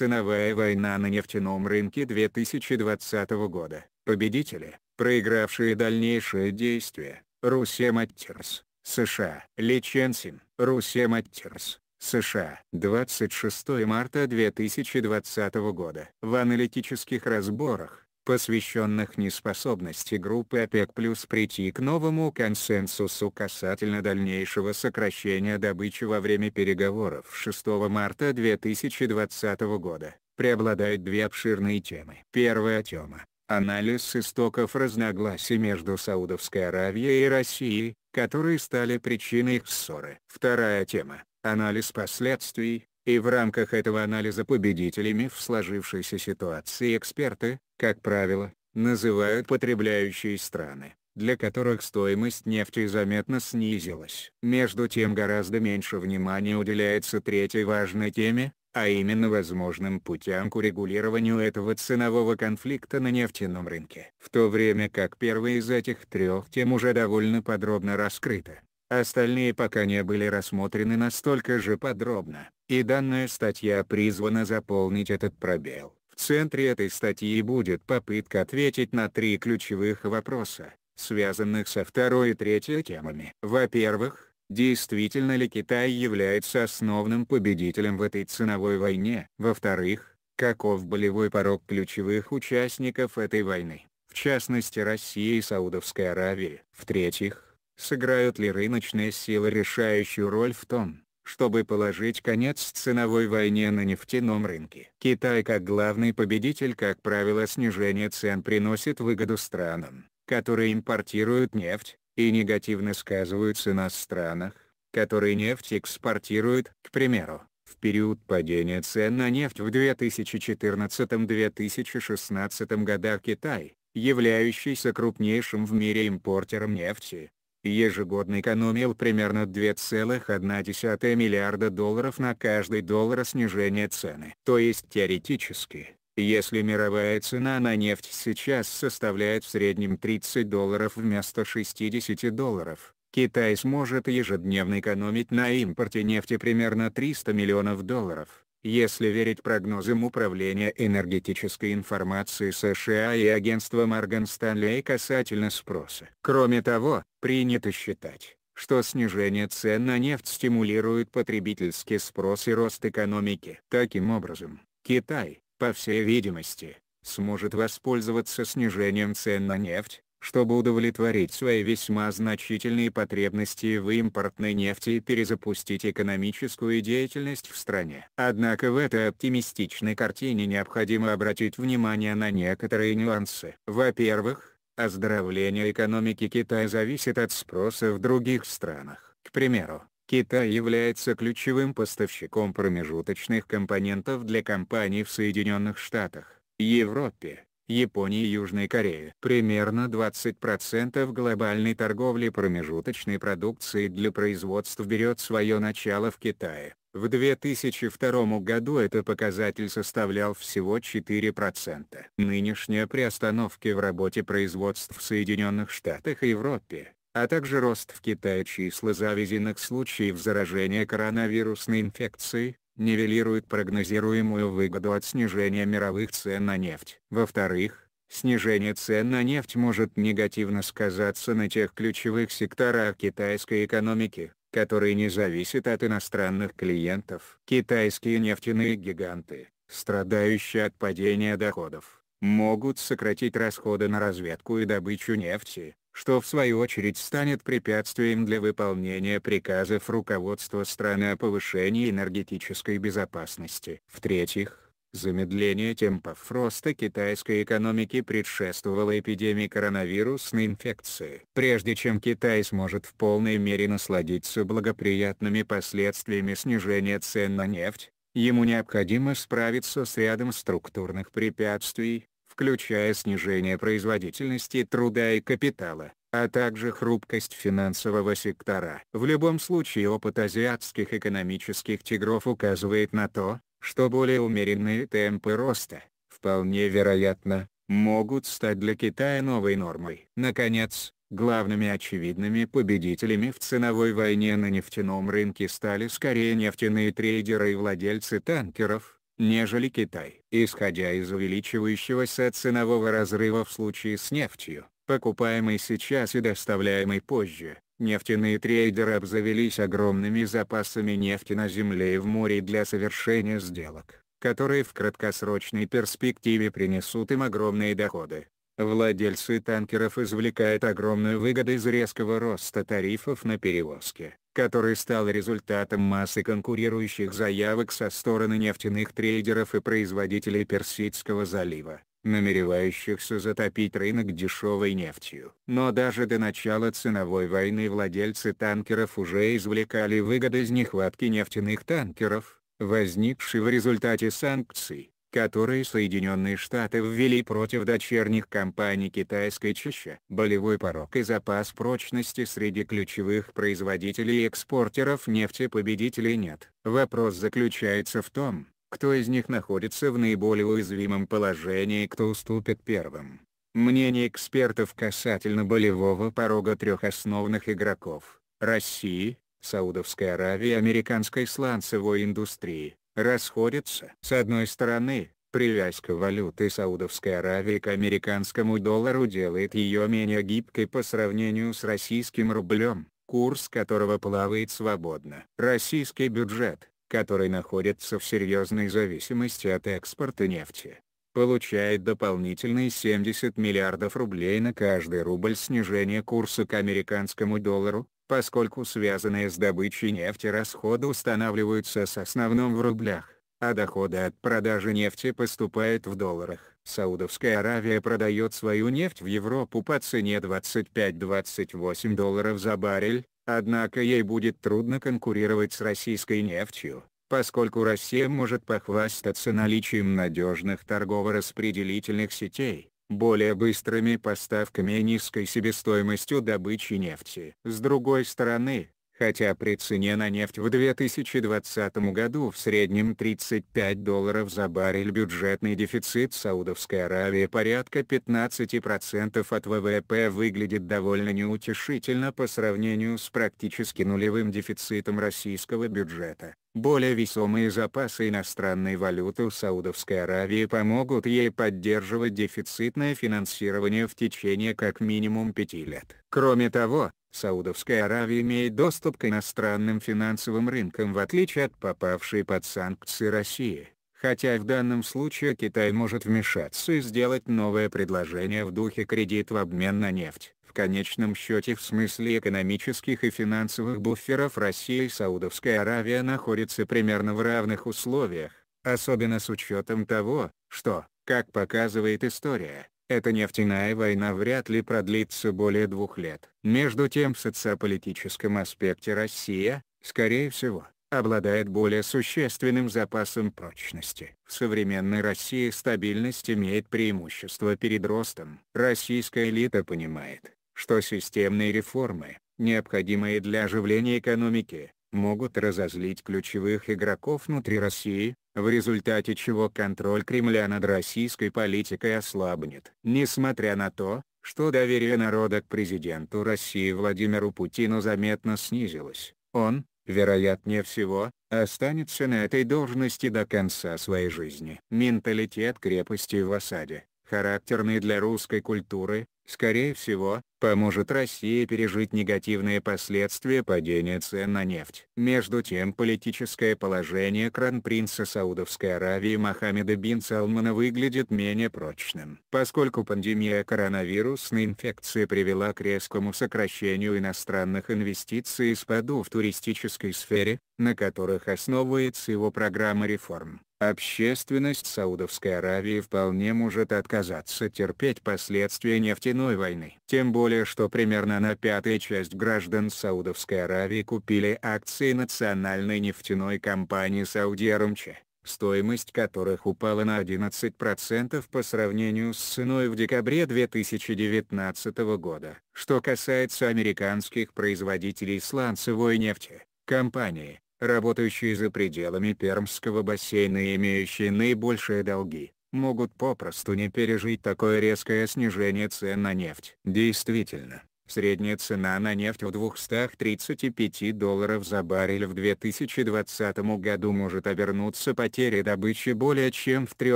ценовая война на нефтяном рынке 2020 года. Победители, проигравшие дальнейшие действия: Русия Маттерс, США. Личенсин, Русия Маттерс, США. 26 марта 2020 года. В аналитических разборах посвященных неспособности группы ОПЕК+, плюс прийти к новому консенсусу касательно дальнейшего сокращения добычи во время переговоров 6 марта 2020 года, преобладают две обширные темы. Первая тема – анализ истоков разногласий между Саудовской Аравией и Россией, которые стали причиной их ссоры. Вторая тема – анализ последствий, и в рамках этого анализа победителями в сложившейся ситуации эксперты, как правило, называют потребляющие страны, для которых стоимость нефти заметно снизилась. Между тем гораздо меньше внимания уделяется третьей важной теме, а именно возможным путям к урегулированию этого ценового конфликта на нефтяном рынке. В то время как первая из этих трех тем уже довольно подробно раскрыта. Остальные пока не были рассмотрены настолько же подробно, и данная статья призвана заполнить этот пробел. В центре этой статьи будет попытка ответить на три ключевых вопроса, связанных со второй и третьей темами. Во-первых, действительно ли Китай является основным победителем в этой ценовой войне? Во-вторых, каков болевой порог ключевых участников этой войны, в частности России и Саудовской Аравии? В-третьих, сыграют ли рыночные силы решающую роль в том, чтобы положить конец ценовой войне на нефтяном рынке. Китай как главный победитель как правило снижение цен приносит выгоду странам, которые импортируют нефть, и негативно сказываются на странах, которые нефть экспортируют, к примеру. В период падения цен на нефть в 2014-2016 годах Китай, являющийся крупнейшим в мире импортером нефти, ежегодно экономил примерно 2,1 миллиарда долларов на каждый доллар снижения цены. То есть теоретически, если мировая цена на нефть сейчас составляет в среднем 30 долларов вместо 60 долларов, Китай сможет ежедневно экономить на импорте нефти примерно 300 миллионов долларов. Если верить прогнозам Управления энергетической информации США и агентства Морган Stanley касательно спроса. Кроме того, принято считать, что снижение цен на нефть стимулирует потребительский спрос и рост экономики. Таким образом, Китай, по всей видимости, сможет воспользоваться снижением цен на нефть, чтобы удовлетворить свои весьма значительные потребности в импортной нефти и перезапустить экономическую деятельность в стране. Однако в этой оптимистичной картине необходимо обратить внимание на некоторые нюансы. Во-первых, оздоровление экономики Китая зависит от спроса в других странах. К примеру, Китай является ключевым поставщиком промежуточных компонентов для компаний в Соединенных Штатах, Европе, Японии и Южной Кореи. Примерно 20% глобальной торговли промежуточной продукции для производств берет свое начало в Китае. В 2002 году этот показатель составлял всего 4%. Нынешняя приостановка в работе производств в Соединенных Штатах и Европе, а также рост в Китае числа завезенных случаев заражения коронавирусной инфекцией, нивелирует прогнозируемую выгоду от снижения мировых цен на нефть. Во-вторых, снижение цен на нефть может негативно сказаться на тех ключевых секторах китайской экономики, которые не зависят от иностранных клиентов. Китайские нефтяные гиганты, страдающие от падения доходов, могут сократить расходы на разведку и добычу нефти, что в свою очередь станет препятствием для выполнения приказов руководства страны о повышении энергетической безопасности. В-третьих, Замедление темпов роста китайской экономики предшествовало эпидемии коронавирусной инфекции. Прежде чем Китай сможет в полной мере насладиться благоприятными последствиями снижения цен на нефть, ему необходимо справиться с рядом структурных препятствий, включая снижение производительности труда и капитала, а также хрупкость финансового сектора. В любом случае опыт азиатских экономических тигров указывает на то, что более умеренные темпы роста, вполне вероятно, могут стать для Китая новой нормой. Наконец, главными очевидными победителями в ценовой войне на нефтяном рынке стали скорее нефтяные трейдеры и владельцы танкеров, нежели Китай. Исходя из увеличивающегося ценового разрыва в случае с нефтью, покупаемой сейчас и доставляемой позже, нефтяные трейдеры обзавелись огромными запасами нефти на земле и в море для совершения сделок, которые в краткосрочной перспективе принесут им огромные доходы. Владельцы танкеров извлекают огромную выгоду из резкого роста тарифов на перевозки который стал результатом массы конкурирующих заявок со стороны нефтяных трейдеров и производителей Персидского залива, намеревающихся затопить рынок дешевой нефтью. Но даже до начала ценовой войны владельцы танкеров уже извлекали выгоды из нехватки нефтяных танкеров, возникшей в результате санкций которые Соединенные Штаты ввели против дочерних компаний китайской чища. Болевой порог и запас прочности среди ключевых производителей и экспортеров нефти победителей нет. Вопрос заключается в том, кто из них находится в наиболее уязвимом положении и кто уступит первым. Мнение экспертов касательно болевого порога трех основных игроков – России, Саудовской Аравии и американской сланцевой индустрии расходятся. С одной стороны, привязка валюты Саудовской Аравии к американскому доллару делает ее менее гибкой по сравнению с российским рублем, курс которого плавает свободно. Российский бюджет, который находится в серьезной зависимости от экспорта нефти, получает дополнительные 70 миллиардов рублей на каждый рубль снижения курса к американскому доллару, поскольку связанные с добычей нефти расходы устанавливаются с основным в рублях, а доходы от продажи нефти поступают в долларах. Саудовская Аравия продает свою нефть в Европу по цене 25-28 долларов за баррель, однако ей будет трудно конкурировать с российской нефтью, поскольку Россия может похвастаться наличием надежных торгово-распределительных сетей более быстрыми поставками и низкой себестоимостью добычи нефти. С другой стороны, хотя при цене на нефть в 2020 году в среднем 35 долларов за баррель бюджетный дефицит Саудовской Аравии порядка 15% от ВВП выглядит довольно неутешительно по сравнению с практически нулевым дефицитом российского бюджета. Более весомые запасы иностранной валюты у Саудовской Аравии помогут ей поддерживать дефицитное финансирование в течение как минимум пяти лет. Кроме того, Саудовская Аравия имеет доступ к иностранным финансовым рынкам в отличие от попавшей под санкции России, хотя в данном случае Китай может вмешаться и сделать новое предложение в духе кредит в обмен на нефть. В конечном счете в смысле экономических и финансовых буферов Россия и Саудовская Аравия находятся примерно в равных условиях, особенно с учетом того, что, как показывает история, эта нефтяная война вряд ли продлится более двух лет. Между тем в социополитическом аспекте Россия, скорее всего, обладает более существенным запасом прочности. В современной России стабильность имеет преимущество перед ростом. Российская элита понимает, что системные реформы, необходимые для оживления экономики, могут разозлить ключевых игроков внутри России, в результате чего контроль Кремля над российской политикой ослабнет. Несмотря на то, что доверие народа к президенту России Владимиру Путину заметно снизилось, он, вероятнее всего, останется на этой должности до конца своей жизни. Менталитет крепости в осаде характерный для русской культуры, скорее всего, поможет России пережить негативные последствия падения цен на нефть. Между тем политическое положение кронпринца Саудовской Аравии Мохаммеда бин Салмана выглядит менее прочным. Поскольку пандемия коронавирусной инфекции привела к резкому сокращению иностранных инвестиций и спаду в туристической сфере, на которых основывается его программа реформ. Общественность Саудовской Аравии вполне может отказаться терпеть последствия нефтяной войны. Тем более что примерно на пятую часть граждан Саудовской Аравии купили акции национальной нефтяной компании Сауди Саудиарамча, стоимость которых упала на 11% по сравнению с ценой в декабре 2019 года. Что касается американских производителей сланцевой нефти, компании, работающие за пределами Пермского бассейна и имеющие наибольшие долги, могут попросту не пережить такое резкое снижение цен на нефть. Действительно, средняя цена на нефть в 235 долларов за баррель в 2020 году может обернуться потерей добычи более чем в 3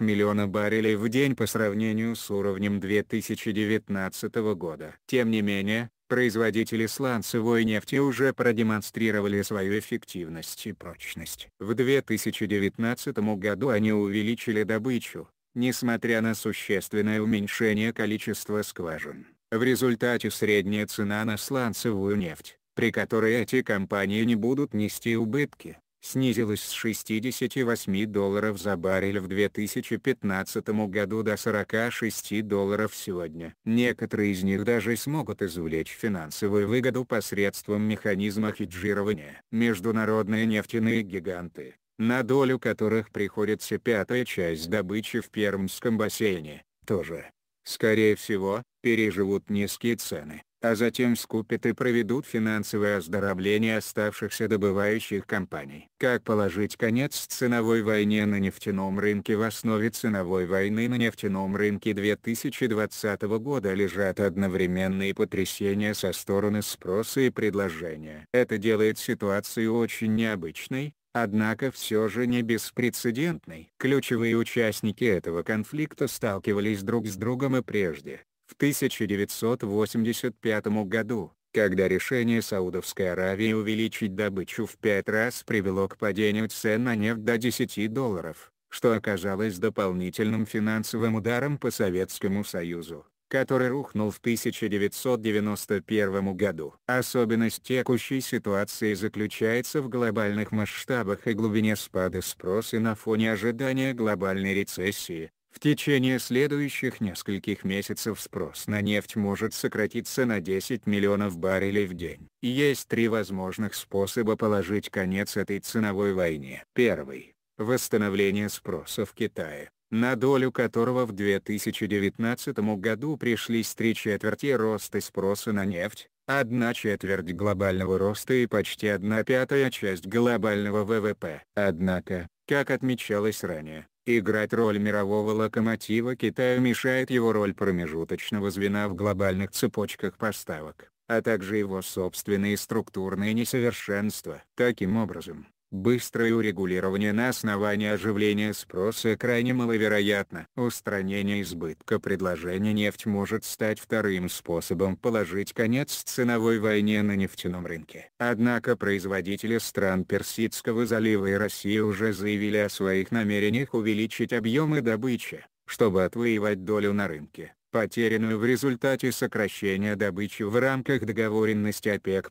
миллиона баррелей в день по сравнению с уровнем 2019 года. Тем не менее, производители сланцевой нефти уже продемонстрировали свою эффективность и прочность. В 2019 году они увеличили добычу, несмотря на существенное уменьшение количества скважин. В результате средняя цена на сланцевую нефть, при которой эти компании не будут нести убытки, снизилась с 68 долларов за баррель в 2015 году до 46 долларов сегодня. Некоторые из них даже смогут извлечь финансовую выгоду посредством механизма хеджирования. Международные нефтяные гиганты, на долю которых приходится пятая часть добычи в Пермском бассейне, тоже, скорее всего, переживут низкие цены а затем скупят и проведут финансовое оздоровление оставшихся добывающих компаний. Как положить конец ценовой войне на нефтяном рынке В основе ценовой войны на нефтяном рынке 2020 года лежат одновременные потрясения со стороны спроса и предложения. Это делает ситуацию очень необычной, однако все же не беспрецедентный. Ключевые участники этого конфликта сталкивались друг с другом и прежде в 1985 году, когда решение Саудовской Аравии увеличить добычу в пять раз привело к падению цен на нефть до 10 долларов, что оказалось дополнительным финансовым ударом по Советскому Союзу который рухнул в 1991 году. Особенность текущей ситуации заключается в глобальных масштабах и глубине спада спроса на фоне ожидания глобальной рецессии, в течение следующих нескольких месяцев спрос на нефть может сократиться на 10 миллионов баррелей в день. есть три возможных способа положить конец этой ценовой войне. Первый. Восстановление спроса в Китае на долю которого в 2019 году пришлись три четверти роста спроса на нефть, одна четверть глобального роста и почти одна пятая часть глобального ВВП. Однако, как отмечалось ранее, Играть роль мирового локомотива Китая мешает его роль промежуточного звена в глобальных цепочках поставок, а также его собственные структурные несовершенства. Таким образом, Быстрое урегулирование на основании оживления спроса крайне маловероятно. Устранение избытка предложения нефть может стать вторым способом положить конец ценовой войне на нефтяном рынке. Однако производители стран Персидского залива и России уже заявили о своих намерениях увеличить объемы добычи, чтобы отвоевать долю на рынке потерянную в результате сокращения добычи в рамках договоренности ОПЕК+.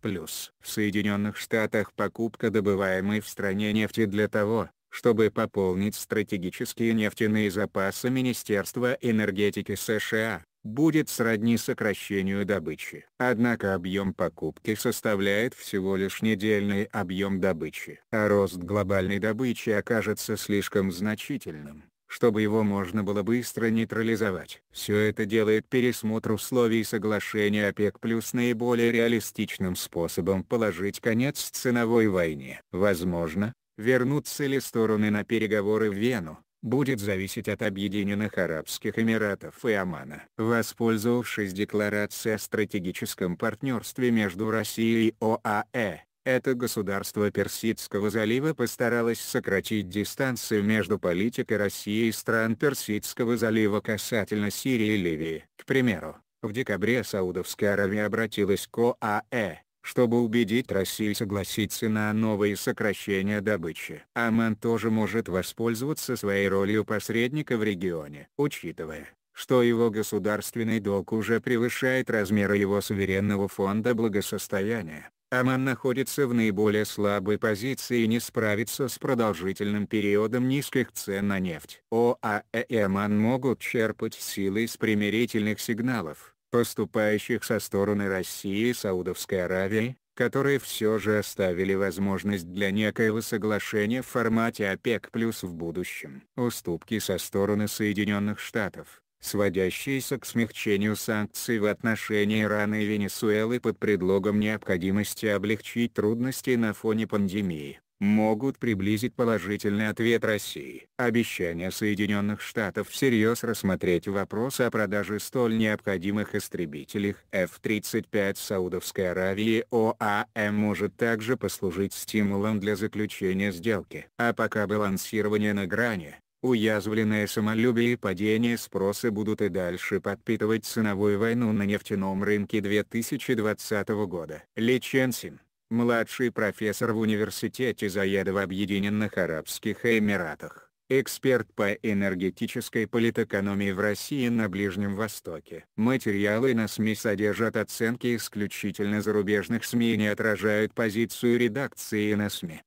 В Соединенных Штатах покупка добываемой в стране нефти для того, чтобы пополнить стратегические нефтяные запасы Министерства энергетики США, будет сродни сокращению добычи. Однако объем покупки составляет всего лишь недельный объем добычи. А рост глобальной добычи окажется слишком значительным чтобы его можно было быстро нейтрализовать. Все это делает пересмотр условий соглашения ОПЕК плюс наиболее реалистичным способом положить конец ценовой войне. Возможно, вернутся ли стороны на переговоры в Вену, будет зависеть от Объединенных Арабских Эмиратов и Омана. Воспользовавшись декларацией о стратегическом партнерстве между Россией и ОАЭ, это государство Персидского залива постаралось сократить дистанцию между политикой России и стран Персидского залива касательно Сирии и Ливии. К примеру, в декабре Саудовская Аравия обратилась к ОАЭ, чтобы убедить Россию согласиться на новые сокращения добычи. Оман тоже может воспользоваться своей ролью посредника в регионе. Учитывая, что его государственный долг уже превышает размеры его суверенного фонда благосостояния, Аман находится в наиболее слабой позиции и не справится с продолжительным периодом низких цен на нефть. ОАЭ и Аман могут черпать силы из примирительных сигналов, поступающих со стороны России и Саудовской Аравии, которые все же оставили возможность для некоего соглашения в формате ОПЕК+, в будущем. Уступки со стороны Соединенных Штатов сводящиеся к смягчению санкций в отношении Ирана и Венесуэлы под предлогом необходимости облегчить трудности на фоне пандемии, могут приблизить положительный ответ России. Обещание Соединенных Штатов всерьез рассмотреть вопрос о продаже столь необходимых истребителей F-35 Саудовской Аравии ОАМ может также послужить стимулом для заключения сделки. А пока балансирование на грани, Уязвленное самолюбие и падение спроса будут и дальше подпитывать ценовую войну на нефтяном рынке 2020 года. Ли Ченсин, младший профессор в Университете Заяда в Объединенных Арабских Эмиратах, эксперт по энергетической политэкономии в России на Ближнем Востоке. Материалы на СМИ содержат оценки исключительно зарубежных СМИ и не отражают позицию редакции на СМИ.